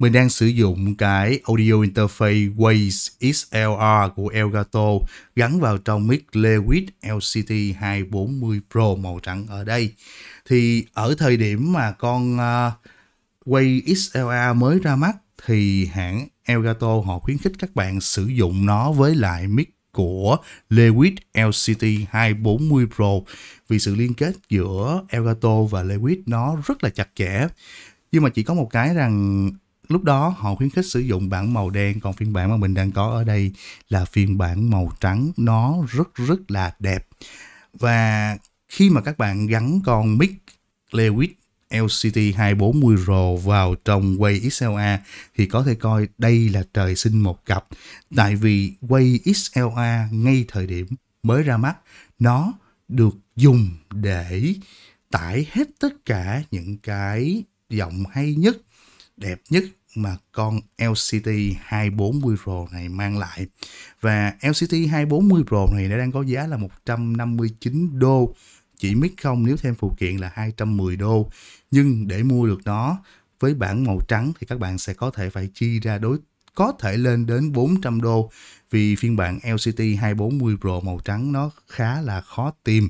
Mình đang sử dụng cái audio interface Waze XLR của Elgato gắn vào trong mic lewis LCT 240 Pro màu trắng ở đây. Thì ở thời điểm mà con uh, Waze XLR mới ra mắt thì hãng Elgato họ khuyến khích các bạn sử dụng nó với lại mic của lewis LCT 240 Pro vì sự liên kết giữa Elgato và lewis nó rất là chặt chẽ nhưng mà chỉ có một cái rằng lúc đó họ khuyến khích sử dụng bản màu đen còn phiên bản mà mình đang có ở đây là phiên bản màu trắng nó rất rất là đẹp và khi mà các bạn gắn con mic Lewis LCT 240 Pro vào trong Way XLA thì có thể coi đây là trời sinh một cặp tại vì Way XLA ngay thời điểm mới ra mắt nó được dùng để tải hết tất cả những cái giọng hay nhất đẹp nhất mà con LCT 240 Pro này mang lại và LCT 240 Pro này nó đang có giá là 159 đô chỉ mít không nếu thêm phụ kiện là 210 đô nhưng để mua được nó với bản màu trắng thì các bạn sẽ có thể phải chi ra đối có thể lên đến 400 đô vì phiên bản LCT 240 Pro màu trắng nó khá là khó tìm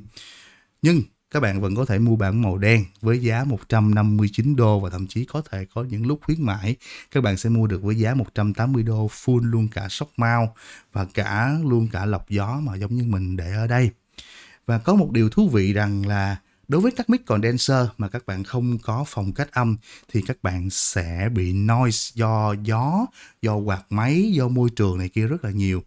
nhưng các bạn vẫn có thể mua bản màu đen với giá 159 đô và thậm chí có thể có những lúc khuyến mãi các bạn sẽ mua được với giá 180 đô full luôn cả sóc mount và cả luôn cả lọc gió mà giống như mình để ở đây. Và có một điều thú vị rằng là đối với các mic condenser mà các bạn không có phòng cách âm thì các bạn sẽ bị noise do gió, do quạt máy, do môi trường này kia rất là nhiều.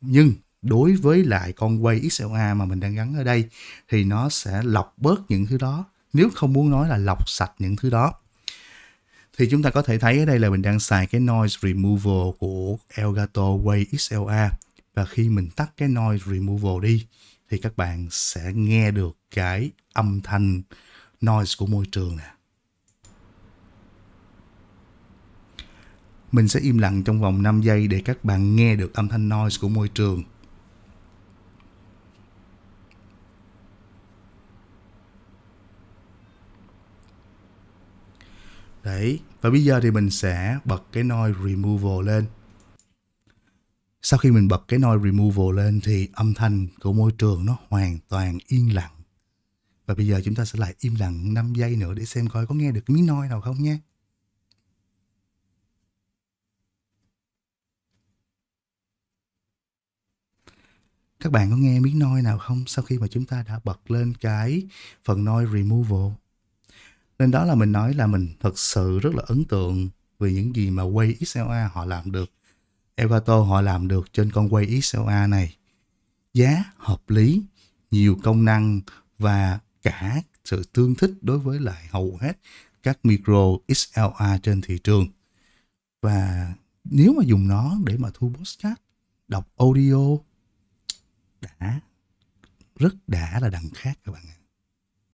Nhưng đối với lại con quay XLA mà mình đang gắn ở đây thì nó sẽ lọc bớt những thứ đó nếu không muốn nói là lọc sạch những thứ đó thì chúng ta có thể thấy ở đây là mình đang xài cái noise removal của Elgato Wave XLA và khi mình tắt cái noise removal đi thì các bạn sẽ nghe được cái âm thanh noise của môi trường nè. Mình sẽ im lặng trong vòng 5 giây để các bạn nghe được âm thanh noise của môi trường. Đấy, và bây giờ thì mình sẽ bật cái noise removal lên. Sau khi mình bật cái noise removal lên thì âm thanh của môi trường nó hoàn toàn yên lặng. Và bây giờ chúng ta sẽ lại im lặng 5 giây nữa để xem coi có nghe được miếng noise nào không nhé. Các bạn có nghe miếng noise nào không sau khi mà chúng ta đã bật lên cái phần noise removal? Nên đó là mình nói là mình thật sự rất là ấn tượng vì những gì mà Quay XLA họ làm được. Elgato họ làm được trên con Quay XLA này. Giá hợp lý, nhiều công năng và cả sự tương thích đối với lại hầu hết các micro XLA trên thị trường. Và nếu mà dùng nó để mà thu podcast, đọc audio đã rất đã là đằng khác các bạn ạ.